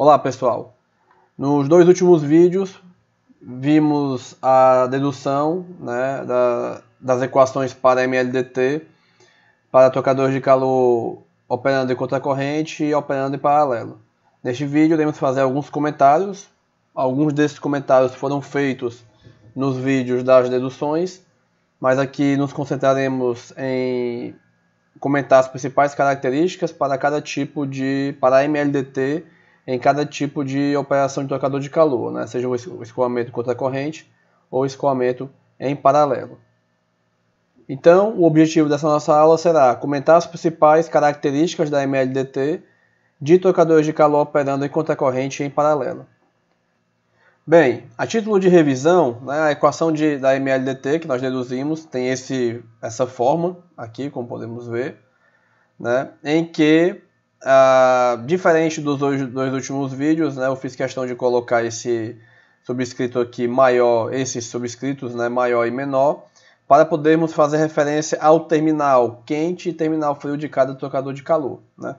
Olá pessoal, nos dois últimos vídeos vimos a dedução né, da, das equações para MLDT para tocadores de calor operando em contracorrente e operando em paralelo. Neste vídeo iremos fazer alguns comentários, alguns desses comentários foram feitos nos vídeos das deduções, mas aqui nos concentraremos em comentar as principais características para cada tipo de, para MLDT em cada tipo de operação de trocador de calor, né? seja o escoamento contra a corrente ou escoamento em paralelo. Então, o objetivo dessa nossa aula será comentar as principais características da MLDT de trocadores de calor operando em contracorrente em paralelo. Bem, a título de revisão, né, a equação de, da MLDT que nós deduzimos tem esse, essa forma aqui, como podemos ver, né, em que Uh, diferente dos dois, dois, últimos vídeos, né, eu fiz questão de colocar esse subscrito aqui maior, esses subscritos, né, maior e menor, para podermos fazer referência ao terminal quente e terminal frio de cada trocador de calor. Né.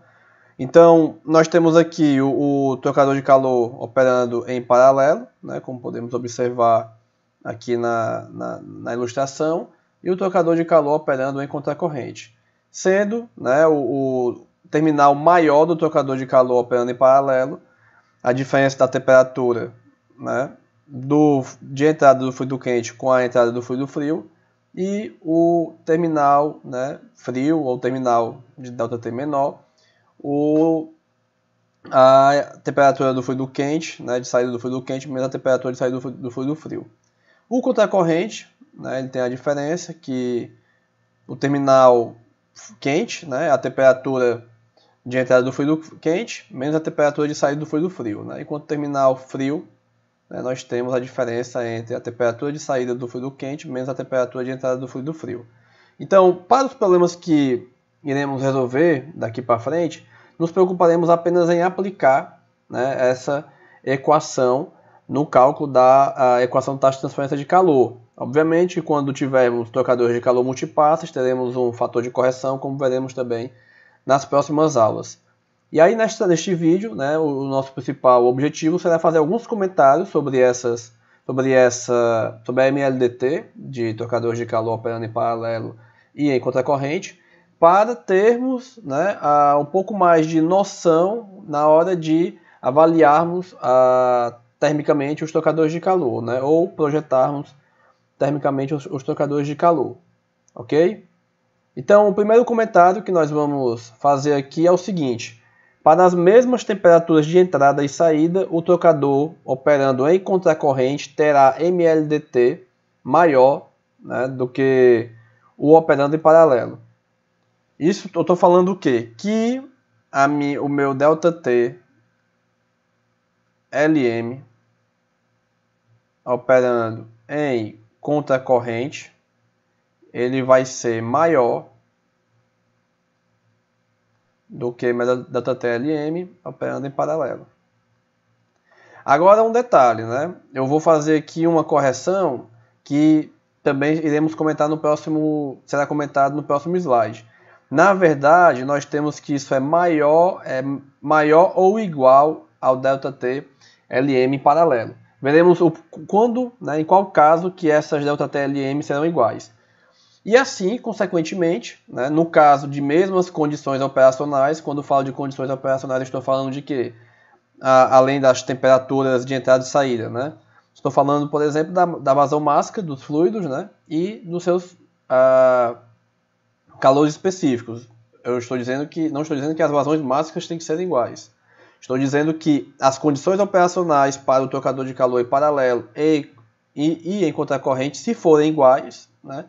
Então, nós temos aqui o, o trocador de calor operando em paralelo, né, como podemos observar aqui na, na, na ilustração, e o trocador de calor operando em contracorrente. Sendo né, o, o terminal maior do trocador de calor operando em paralelo, a diferença da temperatura né, do, de entrada do fluido quente com a entrada do fluido frio e o terminal né, frio ou terminal de ΔT menor, o, a temperatura do fluido quente, né, de saída do fluido quente, menos a temperatura de saída do, do fluido frio. O contracorrente, né, ele tem a diferença que o terminal quente, né, a temperatura de entrada do fluido quente menos a temperatura de saída do fluido frio. Né? Enquanto terminar o frio, né, nós temos a diferença entre a temperatura de saída do fluido quente menos a temperatura de entrada do fluido frio. Então, para os problemas que iremos resolver daqui para frente, nos preocuparemos apenas em aplicar né, essa equação no cálculo da equação de taxa de transferência de calor. Obviamente, quando tivermos trocadores de calor multipassas, teremos um fator de correção, como veremos também nas próximas aulas. E aí nesta, neste vídeo, né, o, o nosso principal objetivo será fazer alguns comentários sobre essas sobre essa sobre a MLDT de trocadores de calor operando em paralelo e em contracorrente para termos né, a, um pouco mais de noção na hora de avaliarmos a, termicamente os trocadores de calor, né, ou projetarmos termicamente os, os trocadores de calor, ok? Então, o primeiro comentário que nós vamos fazer aqui é o seguinte: para as mesmas temperaturas de entrada e saída, o trocador operando em contracorrente terá mLdt maior né, do que o operando em paralelo. Isso eu estou falando o quê? Que a mi, o meu ΔT LM operando em contracorrente ele vai ser maior do que MetaTLM operando em paralelo. Agora um detalhe, né? Eu vou fazer aqui uma correção que também iremos comentar no próximo, será comentado no próximo slide. Na verdade, nós temos que isso é maior, é maior ou igual ao delta T LM em paralelo. Veremos o, quando, né, em qual caso que essas delta T LM serão iguais. E assim, consequentemente, né, no caso de mesmas condições operacionais, quando falo de condições operacionais, estou falando de quê? A, além das temperaturas de entrada e saída, né? Estou falando, por exemplo, da, da máscara dos fluidos, né? E dos seus ah, calores específicos. Eu estou dizendo que, não estou dizendo que as vazões máscaras têm que ser iguais. Estou dizendo que as condições operacionais para o trocador de calor em paralelo e, e, e em contracorrente, se forem iguais, né?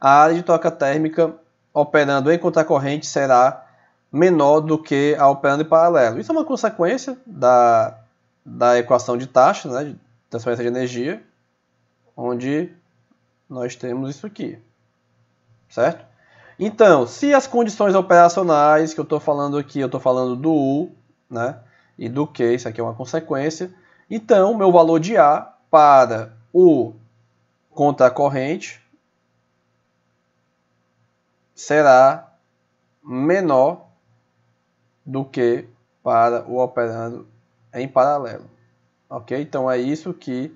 a área de troca térmica operando em contracorrente será menor do que a operando em paralelo. Isso é uma consequência da, da equação de taxa, né, de transferência de energia, onde nós temos isso aqui, certo? Então, se as condições operacionais que eu estou falando aqui, eu estou falando do U, né, e do Q, isso aqui é uma consequência, então meu valor de A para o contracorrente será menor do que para o operando em paralelo. Ok? Então é isso que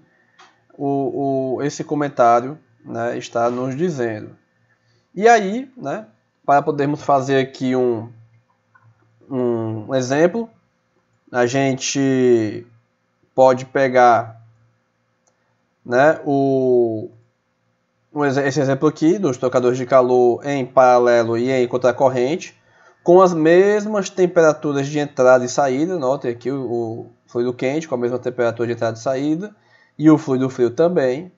o, o esse comentário né, está nos dizendo. E aí, né, para podermos fazer aqui um, um exemplo, a gente pode pegar né, o, esse exemplo aqui dos trocadores de calor em paralelo e em contracorrente, com as mesmas temperaturas de entrada e saída. Notem aqui o, fluido quente com a mesma temperatura de entrada e saída, e o fluido frio também,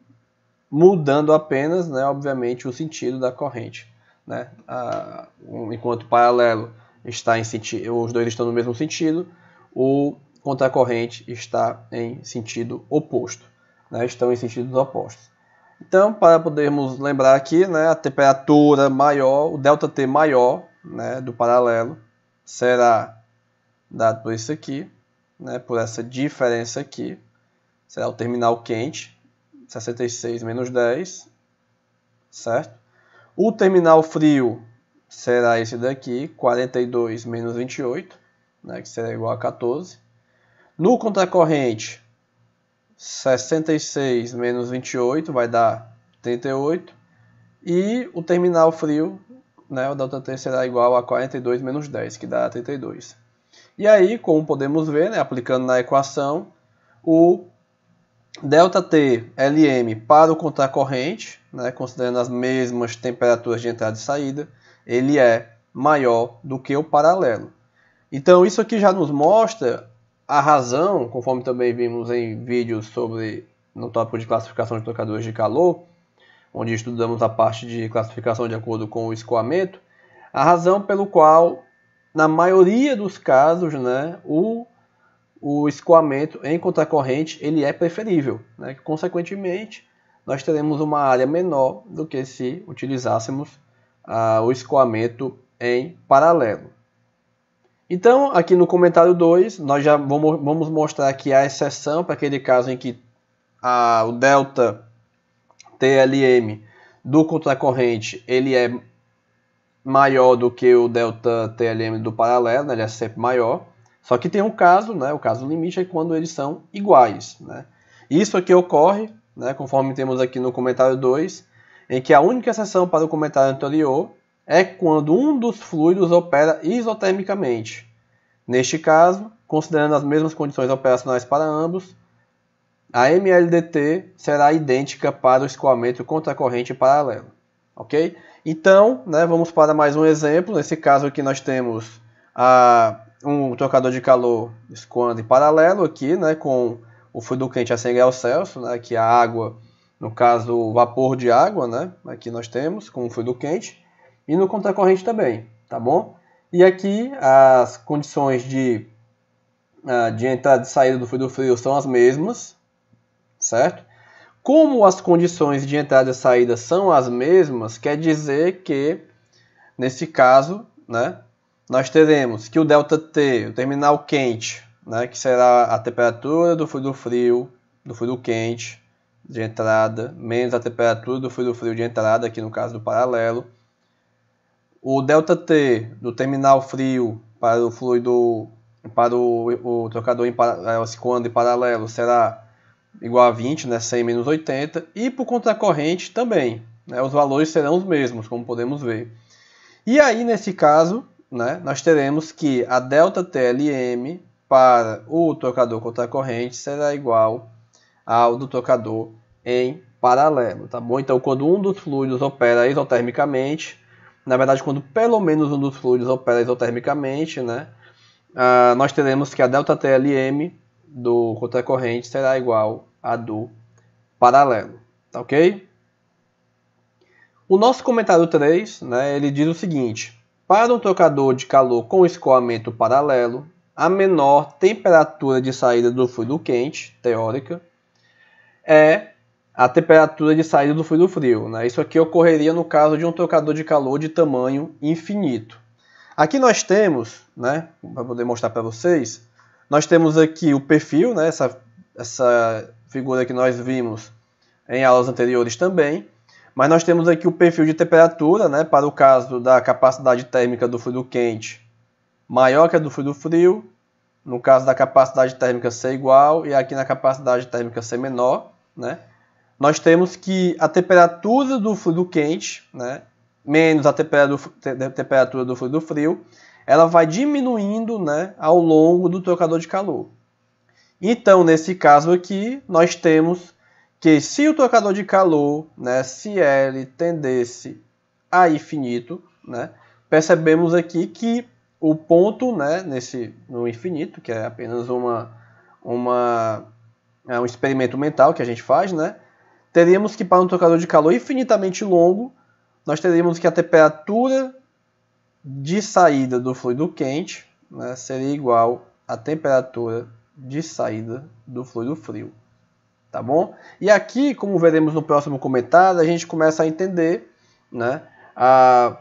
mudando apenas, né, obviamente, o sentido da corrente. Né? A, um, enquanto o paralelo está em sentido, os dois estão no mesmo sentido, o contracorrente está em sentido oposto, né? estão em sentidos opostos. Então, para podermos lembrar aqui, né, a temperatura maior, o ΔT maior né, do paralelo será dado por isso aqui, né, por essa diferença aqui, será o terminal quente, 66 menos 10, certo? O terminal frio será esse daqui, 42 menos 28, né, que será igual a 14. No contracorrente, 66 menos 28 vai dar 38. E o terminal frio, né, o ΔT será igual a 42 menos 10, que dá 32. E aí, como podemos ver, né, aplicando na equação, o ΔT Lm para o contracorrente, né, considerando as mesmas temperaturas de entrada e saída, ele é maior do que o paralelo. Então, isso aqui já nos mostra a razão, conforme também vimos em vídeos sobre no tópico de classificação de trocadores de calor, onde estudamos a parte de classificação de acordo com o escoamento, a razão pelo qual, na maioria dos casos, né, o, o escoamento em contracorrente ele é preferível. Né? Consequentemente, nós teremos uma área menor do que se utilizássemos ah, o escoamento em paralelo. Então, aqui no comentário 2, nós já vamos mostrar aqui a exceção para aquele caso em que a, o delta TLM do contracorrente ele é maior do que o delta TLM do paralelo, né? ele é sempre maior. Só que tem um caso, né? o caso limite é quando eles são iguais. Né? Isso aqui ocorre, né? conforme temos aqui no comentário 2, em que a única exceção para o comentário anterior é quando um dos fluidos opera isotermicamente. Neste caso, considerando as mesmas condições operacionais para ambos, a MLDT será idêntica para o escoamento contra a corrente paralelo, ok? Então, né, vamos para mais um exemplo. Nesse caso aqui nós temos a, um trocador de calor escoando em paralelo aqui, né, com o fluido quente a 100 graus Celsius, né, que é a água, no caso, o vapor de água, né, aqui nós temos com o fluido quente e no conta corrente também, tá bom? E aqui as condições de, ah, de entrada e saída do frio, do frio são as mesmas, certo? Como as condições de entrada e saída são as mesmas, quer dizer que, nesse caso, né, nós teremos que o delta T, o terminal quente, né, que será a temperatura do fluido frio, do fluido quente de entrada, menos a temperatura do fluido frio de entrada, aqui no caso do paralelo, o ΔT do terminal frio para o fluido para o, o trocador em, para, é, em paralelo será igual a 20, né, 100 menos 80, e por contracorrente também, né, os valores serão os mesmos, como podemos ver. E aí, nesse caso, né, nós teremos que a delta TLM para o trocador contracorrente será igual ao do trocador em paralelo, tá bom? Então, quando um dos fluidos opera isotermicamente, na verdade, quando pelo menos um dos fluidos opera isotermicamente, né, uh, nós teremos que a delta TLM do contracorrente será igual a do paralelo, tá ok? O nosso comentário 3, né, ele diz o seguinte, para um trocador de calor com escoamento paralelo, a menor temperatura de saída do fluido quente, teórica, é a temperatura de saída do fluido frio. Né? Isso aqui ocorreria no caso de um trocador de calor de tamanho infinito. Aqui nós temos, né, para poder mostrar para vocês, nós temos aqui o perfil, né, essa, essa figura que nós vimos em aulas anteriores também, mas nós temos aqui o perfil de temperatura, né, para o caso da capacidade térmica do fluido quente maior que a do fluido frio, no caso da capacidade térmica ser igual e aqui na capacidade térmica ser menor, né? nós temos que a temperatura do fluido quente, né, menos a temperatura do fluido frio, ela vai diminuindo né, ao longo do trocador de calor. Então, nesse caso aqui, nós temos que se o trocador de calor, né, se L tendesse a infinito, né, percebemos aqui que o ponto né, nesse, no infinito, que é apenas uma, uma, é um experimento mental que a gente faz, né, teríamos que, para um trocador de calor infinitamente longo, nós teríamos que a temperatura de saída do fluido quente né, seria igual à temperatura de saída do fluido frio. Tá bom? E aqui, como veremos no próximo comentário, a gente começa a entender, né, a,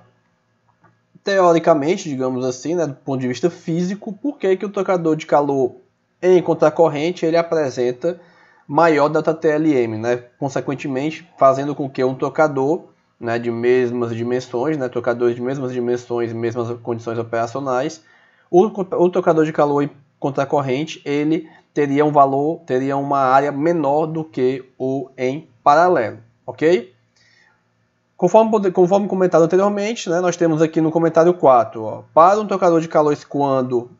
teoricamente, digamos assim, né, do ponto de vista físico, por que, que o trocador de calor em contracorrente ele apresenta maior da TLM, né? consequentemente fazendo com que um tocador né, de mesmas dimensões, né, tocadores de mesmas dimensões, mesmas condições operacionais, o, o tocador de calor em contracorrente ele teria um valor, teria uma área menor do que o em paralelo, ok? Conforme, conforme comentado anteriormente, né, nós temos aqui no comentário 4, ó, para um tocador de calor escoando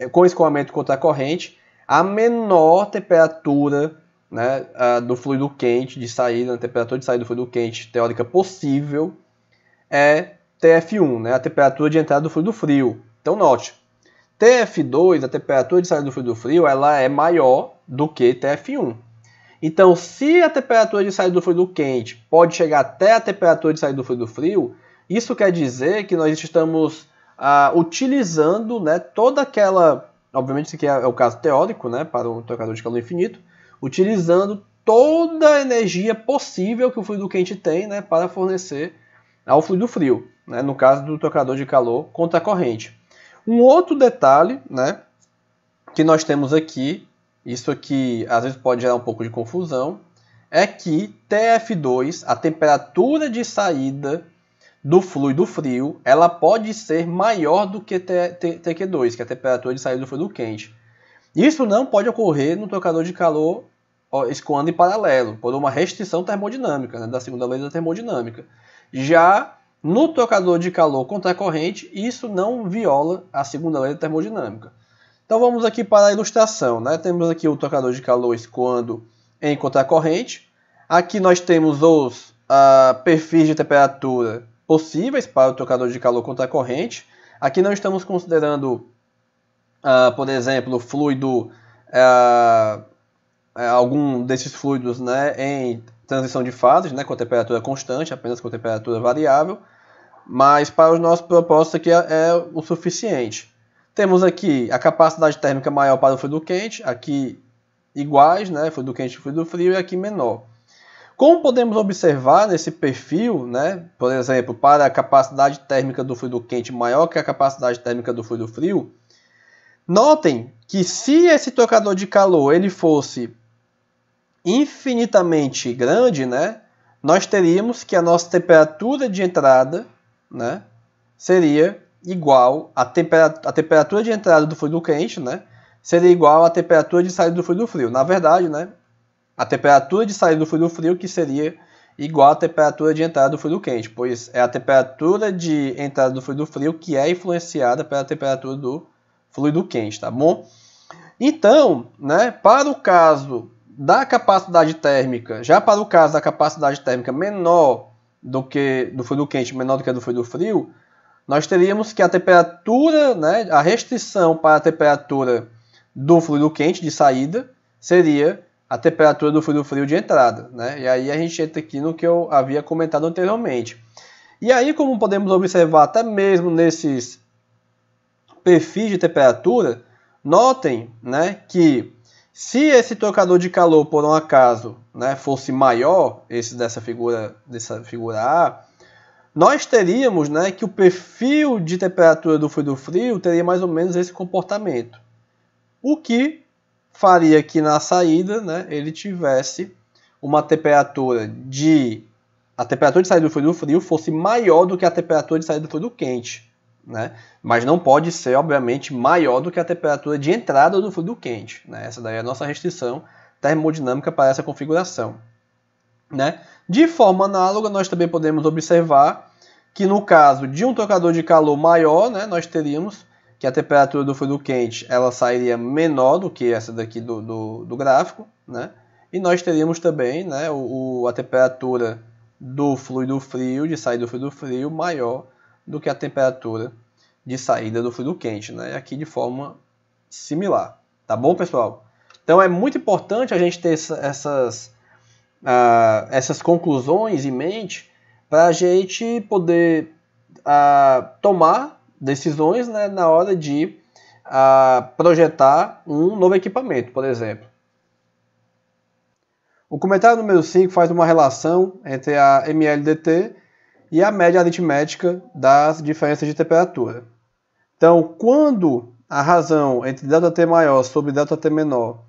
é, com escoamento contracorrente, a menor temperatura né, do fluido quente de saída, a temperatura de saída do fluido quente teórica possível é TF1, né, a temperatura de entrada do fluido frio. Então note, TF2, a temperatura de saída do fluido frio, ela é maior do que TF1. Então, se a temperatura de saída do fluido quente pode chegar até a temperatura de saída do fluido frio, isso quer dizer que nós estamos ah, utilizando né, toda aquela obviamente isso aqui é, é o caso teórico, né, para o trocador de calor infinito, utilizando toda a energia possível que o fluido quente tem né, para fornecer ao fluido frio, né, no caso do trocador de calor contra a corrente. Um outro detalhe né, que nós temos aqui, isso aqui às vezes pode gerar um pouco de confusão, é que TF2, a temperatura de saída do fluido frio, ela pode ser maior do que TQ2, que é a temperatura de saída do fluido quente. Isso não pode ocorrer no trocador de calor escoando em paralelo, por uma restrição termodinâmica, né, da segunda lei da termodinâmica. Já no trocador de calor contra corrente, isso não viola a segunda lei da termodinâmica. Então vamos aqui para a ilustração. Né? Temos aqui o trocador de calor escoando em contra corrente. Aqui nós temos os ah, perfis de temperatura possíveis para o trocador de calor contra a corrente. Aqui não estamos considerando, uh, por exemplo, fluido, uh, algum desses fluidos né, em transição de fases, né, com temperatura constante, apenas com temperatura variável, mas para os nossos propósitos aqui é, é o suficiente. Temos aqui a capacidade térmica maior para o fluido quente, aqui iguais, né, fluido quente e fluido frio, e aqui menor. Como podemos observar nesse perfil, né, por exemplo, para a capacidade térmica do fluido quente maior que a capacidade térmica do fluido frio, notem que se esse trocador de calor ele fosse infinitamente grande, né, nós teríamos que a nossa temperatura de entrada né, seria igual à temperatura, a temperatura de entrada do fluido quente né, seria igual à temperatura de saída do fluido frio. Na verdade, né, a temperatura de saída do fluido frio que seria igual à temperatura de entrada do fluido quente, pois é a temperatura de entrada do fluido frio que é influenciada pela temperatura do fluido quente, tá bom? Então, né, para o caso da capacidade térmica, já para o caso da capacidade térmica menor do que do fluido quente, menor do que a do fluido frio, nós teríamos que a temperatura, né, a restrição para a temperatura do fluido quente de saída seria a temperatura do frio, frio de entrada, né? E aí a gente entra aqui no que eu havia comentado anteriormente. E aí, como podemos observar até mesmo nesses perfis de temperatura, notem né, que se esse trocador de calor, por um acaso, né, fosse maior, esse dessa figura, dessa figura A, nós teríamos né, que o perfil de temperatura do fluido frio teria mais ou menos esse comportamento. O que faria que na saída né, ele tivesse uma temperatura de. A temperatura de saída do fluido frio fosse maior do que a temperatura de saída do fluido quente. Né? Mas não pode ser, obviamente, maior do que a temperatura de entrada do fluido quente. Né? Essa daí é a nossa restrição termodinâmica para essa configuração. Né? De forma análoga, nós também podemos observar que no caso de um trocador de calor maior, né, nós teríamos que a temperatura do fluido quente ela sairia menor do que essa daqui do, do, do gráfico, né? E nós teríamos também né, o, a temperatura do fluido frio, de saída do fluido frio, maior do que a temperatura de saída do fluido quente, né? Aqui de forma similar, tá bom, pessoal? Então é muito importante a gente ter essas, ah, essas conclusões em mente para a gente poder ah, tomar decisões né, na hora de uh, projetar um novo equipamento, por exemplo. O comentário número 5 faz uma relação entre a MLDT e a média aritmética das diferenças de temperatura. Então, quando a razão entre ΔT maior sobre ΔT menor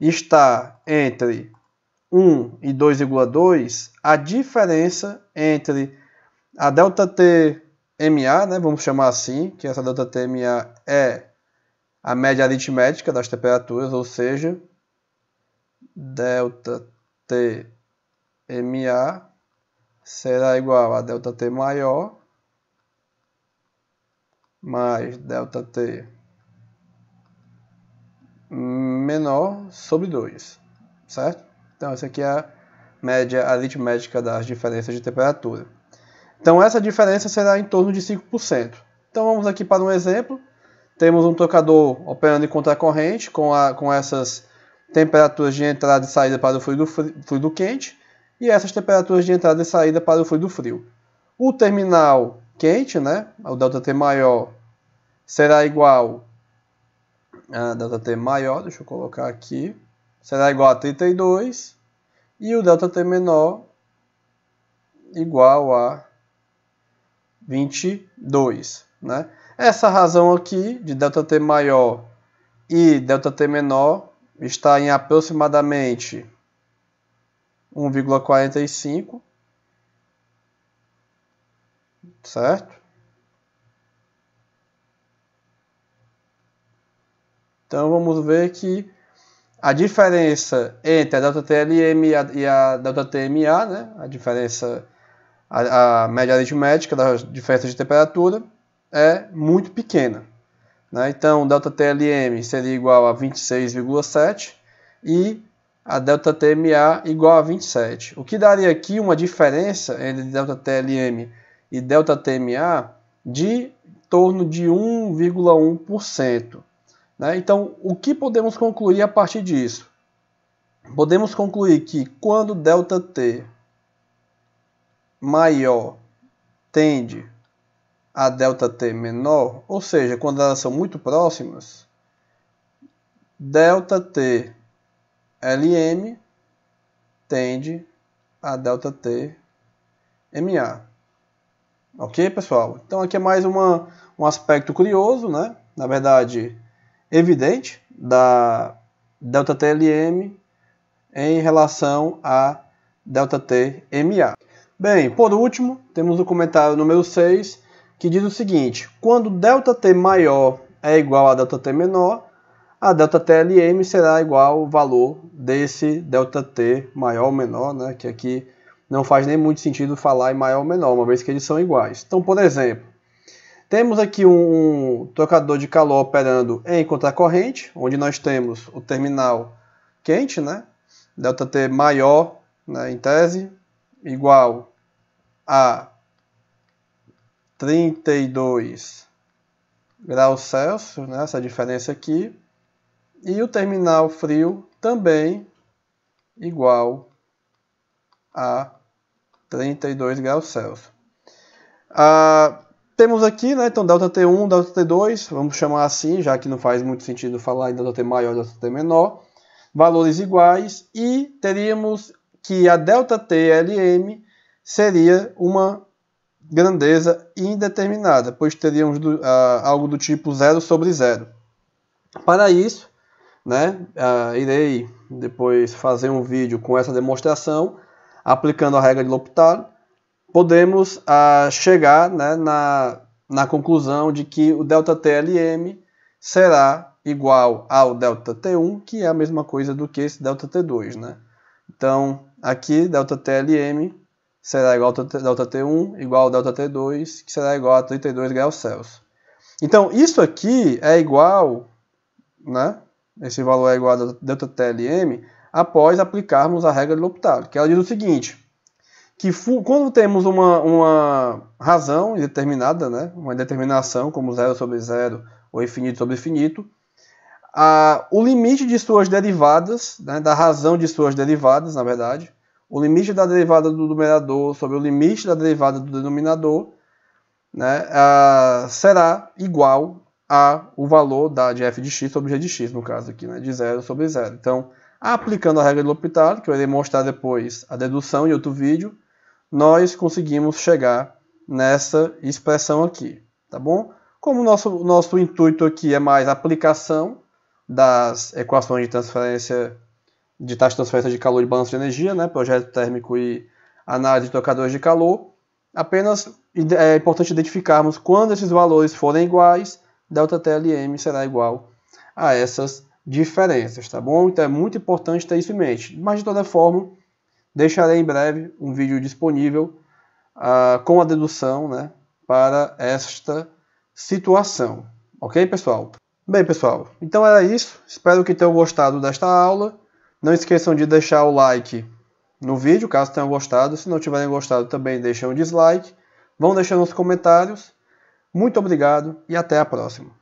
está entre 1 e 2,2, a diferença entre a ΔT Tma, né, vamos chamar assim, que essa delta TMA é a média aritmética das temperaturas, ou seja, delta TMA será igual a delta T maior mais delta T menor sobre 2, certo? Então, essa aqui é a média aritmética das diferenças de temperatura. Então essa diferença será em torno de 5%. Então vamos aqui para um exemplo. Temos um tocador operando em contracorrente com, a, com essas temperaturas de entrada e saída para o fluido, frio, fluido quente e essas temperaturas de entrada e saída para o fluido frio. O terminal quente, né, o ΔT maior, será igual a T maior, deixa eu colocar aqui, será igual a 32 e o ΔT menor igual a 22. Né? Essa razão aqui de ΔT maior e ΔT menor está em aproximadamente 1,45, certo? Então vamos ver que a diferença entre a delta e a, e a delta né? a diferença a, a média aritmética da diferença de temperatura é muito pequena. Né? Então, delta TLM seria igual a 26,7 e a delta TMA igual a 27. O que daria aqui uma diferença entre delta TLM e delta TMA de torno de 1,1%. Né? Então, o que podemos concluir a partir disso? Podemos concluir que quando delta T maior tende a ΔT menor, ou seja, quando elas são muito próximas, t LM tende a t MA. Ok, pessoal? Então aqui é mais uma, um aspecto curioso, né? na verdade, evidente da t LM em relação a t MA. Bem, por último, temos o comentário número 6, que diz o seguinte: quando ΔT maior é igual a ΔT menor, a ΔTLM será igual ao valor desse ΔT maior ou menor, né? que aqui não faz nem muito sentido falar em maior ou menor, uma vez que eles são iguais. Então, por exemplo, temos aqui um trocador de calor operando em contracorrente, onde nós temos o terminal quente, né? ΔT maior, né, em tese, igual a 32 graus Celsius, né, essa diferença aqui, e o terminal frio também igual a 32 graus Celsius. Ah, temos aqui, né, então, delta T1, delta T2, vamos chamar assim, já que não faz muito sentido falar em delta T maior, delta T menor, valores iguais, e teríamos que a delta TLM seria uma grandeza indeterminada, pois teríamos do, ah, algo do tipo zero sobre zero. Para isso, né, ah, irei depois fazer um vídeo com essa demonstração, aplicando a regra de L'Hopital, podemos ah, chegar né, na, na conclusão de que o ΔTLm será igual ao ΔT1, que é a mesma coisa do que esse ΔT2. Né? Então, aqui ΔTLm será igual a delta T1 igual a delta T2, que será igual a 32 graus Celsius. Então, isso aqui é igual, né? Esse valor é igual a delta TLM após aplicarmos a regra de L'Hopital, que ela diz o seguinte, que quando temos uma, uma razão determinada, né, uma determinação como zero sobre zero ou infinito sobre infinito, a, o limite de suas derivadas, né, da razão de suas derivadas, na verdade, o limite da derivada do numerador sobre o limite da derivada do denominador né, será igual a o valor da, de f de x sobre g de x, no caso aqui, né, de zero sobre zero. Então, aplicando a regra de L'Hopital, que eu irei mostrar depois a dedução em outro vídeo, nós conseguimos chegar nessa expressão aqui, tá bom? Como nosso, nosso intuito aqui é mais aplicação das equações de transferência de taxa de transferência de calor e balanço de energia, né, projeto térmico e análise de trocadores de calor. Apenas é importante identificarmos quando esses valores forem iguais, delta TLM será igual a essas diferenças, tá bom? Então é muito importante ter isso em mente. Mas de toda forma, deixarei em breve um vídeo disponível uh, com a dedução, né, para esta situação. Ok, pessoal? Bem, pessoal, então era isso. Espero que tenham gostado desta aula. Não esqueçam de deixar o like no vídeo, caso tenham gostado. Se não tiverem gostado, também deixem um dislike. Vão deixando os comentários. Muito obrigado e até a próxima.